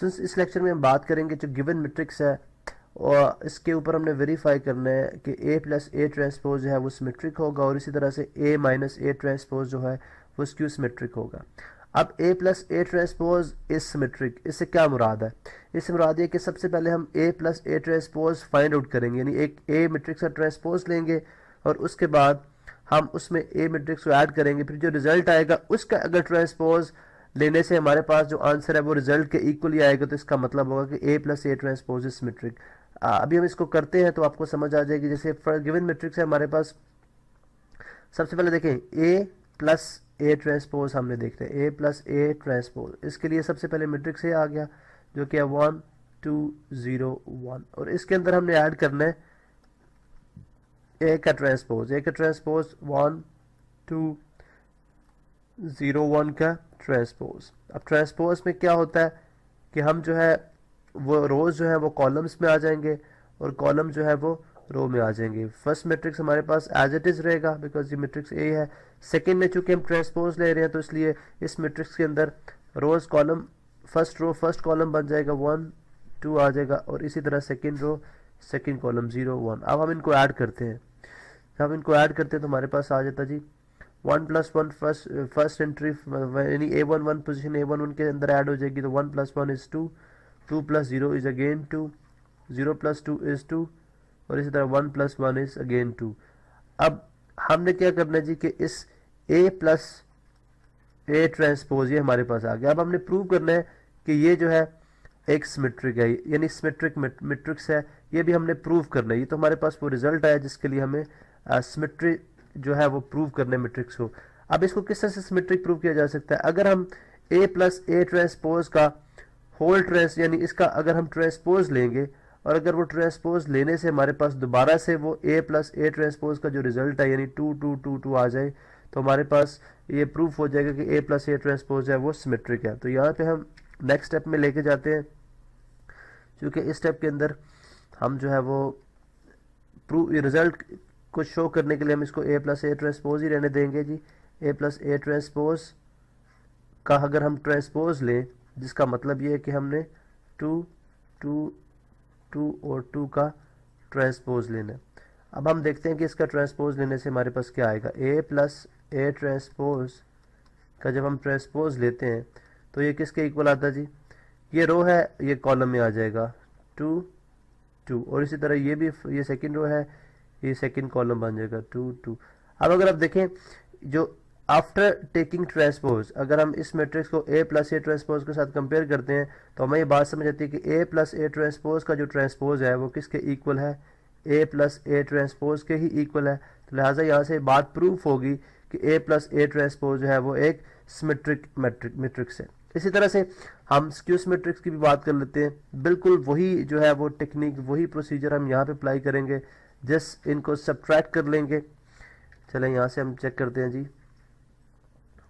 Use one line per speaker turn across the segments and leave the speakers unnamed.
since इस lecture में हम बात करेंगे जो गिवन मैट्रिक्स है और इसके ऊपर हमने वेरीफाई करना है कि ए प्लस ए ट्रांसपोज है वो सिमेट्रिक होगा और इसी तरह से ए माइनस ए ट्रांसपोज जो है वो स्क्यू सिमेट्रिक होगा अब A plus A transpose is symmetric इससे क्या मुराद है इससे मुराद ये कि सबसे पहले हम A plus A transpose find out करेंगे यानी एक ए मेट्रिक्स का ट्रांसपोज लेंगे और उसके बाद हम उसमें ए मेट्रिक्स को ऐड करेंगे फिर जो रिजल्ट आएगा उसका अगर ट्रांसपोज लेने से हमारे पास जो आंसर है वो रिजल्ट के इक्वली आएगा तो इसका मतलब होगा कि A plus A transpose is metric अभी हम इसको करते हैं तो आपको समझ आ जाएगी जैसे गिवन मेट्रिक है हमारे पास सबसे पहले देखें ए प्लस ए ट्रांसपोज हमने देख रहे हैं ए प्लस ए ट्रांसपोज इसके लिए सबसे पहले मेट्रिक से आ गया जो कि है वन टू ज़ीरो वन और इसके अंदर हमने ऐड करना है ए का ट्रांसपोज ए का transpose one two zero one का ट्रांसपोज अब ट्रांसपोज में क्या होता है कि हम जो है वो रोज़ जो है वो कॉलम्स में आ जाएंगे और कॉलम जो है वो रो में आ जाएंगे फर्स्ट मैट्रिक्स हमारे पास एज इट इज़ रहेगा बिकॉज ये मैट्रिक्स ए है सेकेंड में चूंकि हम ट्रांसपोज ले रहे हैं तो इसलिए इस मैट्रिक्स के अंदर rows column first row first column बन जाएगा वन टू आ जाएगा और इसी तरह second row second column zero one अब हम इनको ऐड करते हैं जब हम इनको ऐड करते हैं तो हमारे पास आ जाता जी one plus one first first entry यानी A one one position A one one के अंदर ऐड हो जाएगी तो one plus one is two two plus zero is again two zero plus two is two और इसी तरह one plus one is again two अब हमने क्या करना है जी कि इस ए प्लस ए ट्रांसपोज ये हमारे पास आ गया अब हमने प्रूव करना है कि ये जो है एक सिमेट्रिक है यानी सिमेट्रिक मेट्रिक्स है ये भी हमने प्रूव करना है ये तो हमारे पास वो रिजल्ट आया जिसके लिए हमें सिमेट्री जो है वो प्रूव करने मेट्रिक्स को अब इसको किस तरह से मेट्रिक प्रूव किया जा सकता है अगर हम ए प्लस ए ट्रांसपोज का होल ट्रांस यानी इसका अगर हम ट्रांसपोज लेंगे और अगर वो ट्रांसपोज लेने से हमारे पास दोबारा से वो ए प्लस ए ट्रांसपोज का जो रिजल्ट है यानी टू टू टू टू आ जाए तो हमारे पास ये प्रूफ हो जाएगा कि ए प्लस ए ट्रांसपोज है वो सिमेट्रिक है तो यहाँ पे हम नेक्स्ट स्टेप में लेके जाते हैं क्योंकि इस स्टेप के अंदर हम जो है वो प्रूफ रिजल्ट कुछ शो करने के लिए हम इसको ए प्लस ए ट्रांसपोज ही रहने देंगे जी ए प्लस ए ट्रांसपोज का अगर हम ट्रांसपोज लें जिसका मतलब ये है कि हमने टू टू टू और टू का ट्रांसपोज लेना है अब हम देखते हैं कि इसका ट्रांसपोज लेने से हमारे पास क्या आएगा ए प्लस ए ट्रांसपोज का जब हम ट्रांसपोज लेते हैं तो ये किसके इक्वल आता जी ये रो है ये कॉलम में आ जाएगा टू टू और इसी तरह ये भी ये सेकेंड रो है ये सेकेंड कॉलम बन जाएगा टू टू अब अगर आप देखें जो आफ्टर टेकिंग ट्रांसपोज अगर हम इस मैट्रिक्स को ए प्लस ए ट्रांसपोज के साथ कंपेयर करते हैं तो हमें ये बात समझ आती है कि ए प्लस ए ट्रांसपोज का जो ट्रांसपोज है वो किसके इक्वल है ए प्लस ए ट्रांसपोज के ही इक्वल है तो लिहाजा यहाँ से बात प्रूफ होगी कि ए प्लस ए ट्रांसपोज जो है वो एक सिमेट्रिक मैट्रिक मैट्रिक्स है इसी तरह से हम स्क्यूस मैट्रिक्स की भी बात कर लेते हैं बिल्कुल वही जो है वो टेक्निक वही प्रोसीजर हम यहाँ पे अप्लाई करेंगे जस्ट इनको सब्ट्रैक्ट कर लेंगे चलें यहाँ से हम चेक करते हैं जी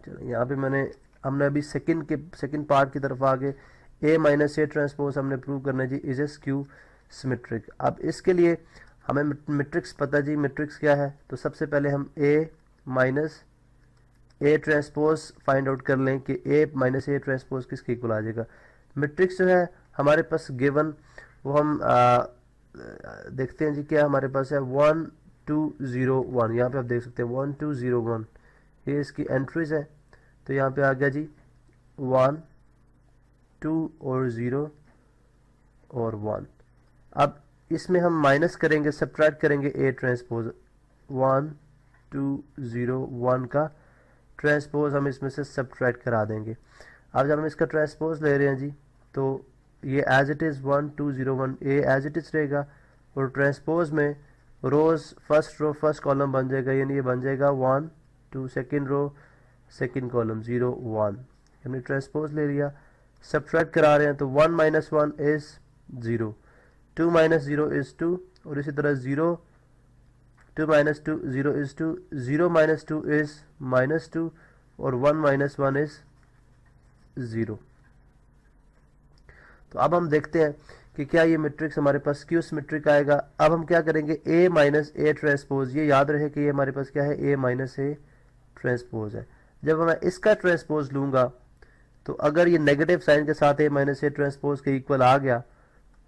चलो यहाँ पे मैंने हमने अभी सेकंड के सेकंड पार्ट की तरफ आगे ए माइनस ए ट्रांसपोज हमने प्रूव करना है जी इज एस क्यू सिमेट्रिक अब इसके लिए हमें मेट्रिक्स पता जी मेट्रिक्स क्या है तो सबसे पहले हम A minus A transpose find out कर लें कि ए माइनस ए ट्रांसपोज किसके इक्वल आ जाएगा मेट्रिक्स जो है हमारे पास गिवन वो हम आ, देखते हैं जी क्या हमारे पास है वन टू ज़ीरो वन यहाँ पर आप देख सकते हैं वन टू ज़ीरो वन ये इसकी एंट्रीज है तो यहाँ पे आ गया जी वन टू और ज़ीरो और वन अब इसमें हम माइनस करेंगे सब्ट्रैक्ट करेंगे A transpose one two zero one का ट्रांसपोज हम इसमें से सब्ट्रैक्ट करा देंगे अब जब हम इसका ट्रांसपोज ले रहे हैं जी तो ये as it is one two zero one A as it is रहेगा और ट्रांसपोज में rows first row first column बन जाएगा यानी ये बन जाएगा one two second row second column zero one हमने ट्रांसपोज ले लिया सब्ट्रैक्ट करा रहे हैं तो one minus one is zero two minus zero is two और इसी तरह zero two minus two zero is two zero minus two is minus two और one minus one is zero तो अब हम देखते हैं कि क्या ये मैट्रिक्स हमारे पास क्यूस मैट्रिक आएगा अब हम क्या करेंगे ए माइनस ए ट्रांसपोज ये याद रहे कि ये हमारे पास क्या है ए माइनस ए ट्रांसपोज है जब मैं इसका ट्रांसपोज लूँगा तो अगर ये नेगेटिव साइन के साथ ए माइनस ए ट्रांसपोज के इक्वल आ गया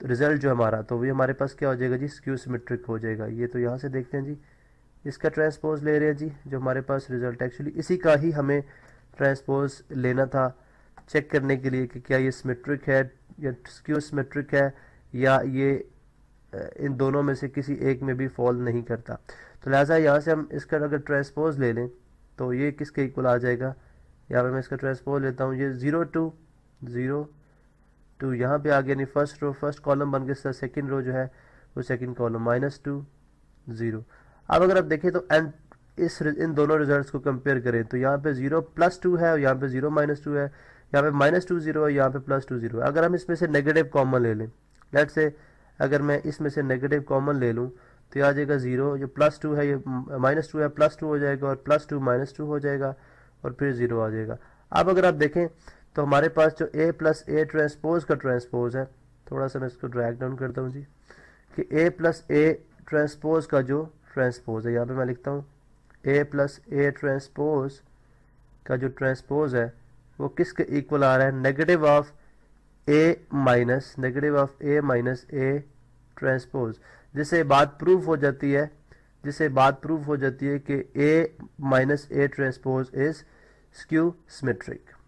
तो रिजल्ट जो हमारा तो ये हमारे पास क्या हो जाएगा जी क्यूस सिमेट्रिक हो जाएगा ये तो यहाँ से देखते हैं जी इसका ट्रांसपोज ले रहे हैं जी जो हमारे पास रिजल्ट एक्चुअली इसी का ही हमें ट्रांसपोज लेना था चेक करने के लिए कि क्या ये सिमेट्रिक है या स्क्यू सिमेट्रिक है या ये इन दोनों में से किसी एक में भी फॉल नहीं करता तो लिहाजा यहाँ से हम इसका अगर ट्रांसपोज ले लें तो ये किसके इक्वल आ जाएगा यहाँ पे मैं इसका ट्रांसपोज लेता हूँ ये ज़ीरो टू ज़ीरो टू यहाँ पे आ गया नहीं फर्स्ट रो फर्स्ट कॉलम बन गया सेकेंड रो जो है वो second column minus two zero अब अगर आप देखें तो एंड इस इन दोनों रिजल्ट को कंपेयर करें तो यहाँ पे जीरो प्लस टू है और यहाँ पे जीरो माइनस टू है यहाँ पे माइनस टू जीरो है यहाँ पे प्लस टू जीरो है अगर हम इसमें से नेगेटिव कॉमन ले लें लेट से अगर मैं इसमें से नेगेटिव कॉमन ले लूँ तो ये आ जाएगा जीरो जो प्लस टू है ये माइनस टू है प्लस टू हो जाएगा और प्लस टू माइनस टू हो जाएगा और फिर जीरो आ जाएगा अब अगर आप देखें तो हमारे पास जो ए प्लस ए ट्रांसपोज का ट्रांसपोज है थोड़ा सा मैं इसको ड्रैग डाउन करता हूँ जी कि ए प्लस ए ट्रांसपोज का जो ट्रांसपोज है यहाँ पे मैं लिखता हूँ ए प्लस ए ट्रांसपोज का जो ट्रांसपोज है वो किसके इक्वल आ रहा है negative of A minus negative of A minus A transpose जिससे बात प्रूफ हो जाती है जिससे बात प्रूफ हो जाती है कि A minus A transpose is skew symmetric